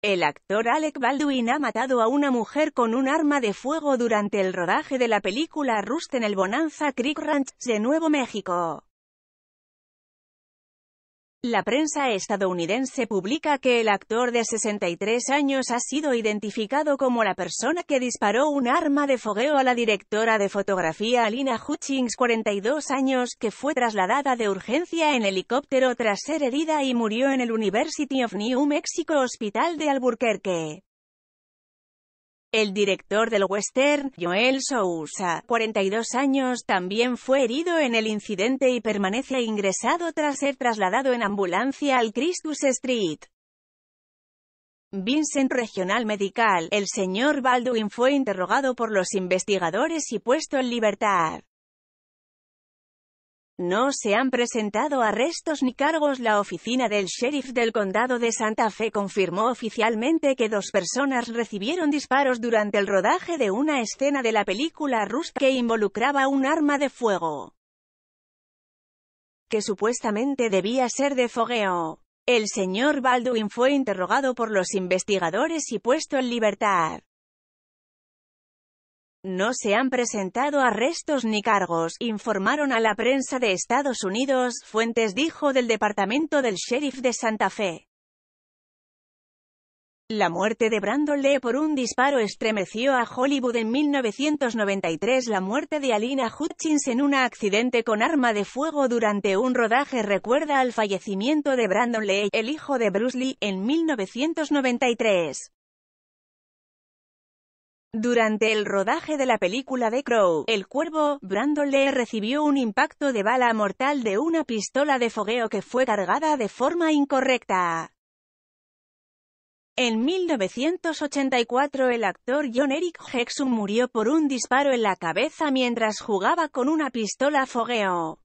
El actor Alec Baldwin ha matado a una mujer con un arma de fuego durante el rodaje de la película Rust en el Bonanza Creek Ranch, de Nuevo México. La prensa estadounidense publica que el actor de 63 años ha sido identificado como la persona que disparó un arma de fogueo a la directora de fotografía Alina Hutchings, 42 años, que fue trasladada de urgencia en helicóptero tras ser herida y murió en el University of New Mexico Hospital de Albuquerque. El director del western, Joel Sousa, 42 años, también fue herido en el incidente y permanece ingresado tras ser trasladado en ambulancia al Christus Street. Vincent Regional Medical, el señor Baldwin fue interrogado por los investigadores y puesto en libertad. No se han presentado arrestos ni cargos. La oficina del sheriff del condado de Santa Fe confirmó oficialmente que dos personas recibieron disparos durante el rodaje de una escena de la película Rust que involucraba un arma de fuego que supuestamente debía ser de fogueo. El señor Baldwin fue interrogado por los investigadores y puesto en libertad. No se han presentado arrestos ni cargos, informaron a la prensa de Estados Unidos, Fuentes dijo del departamento del sheriff de Santa Fe. La muerte de Brandon Lee por un disparo estremeció a Hollywood en 1993. La muerte de Alina Hutchins en un accidente con arma de fuego durante un rodaje recuerda al fallecimiento de Brandon Lee, el hijo de Bruce Lee, en 1993. Durante el rodaje de la película The Crow, El Cuervo, Brandon Lee recibió un impacto de bala mortal de una pistola de fogueo que fue cargada de forma incorrecta. En 1984 el actor John Eric Hexum murió por un disparo en la cabeza mientras jugaba con una pistola fogueo.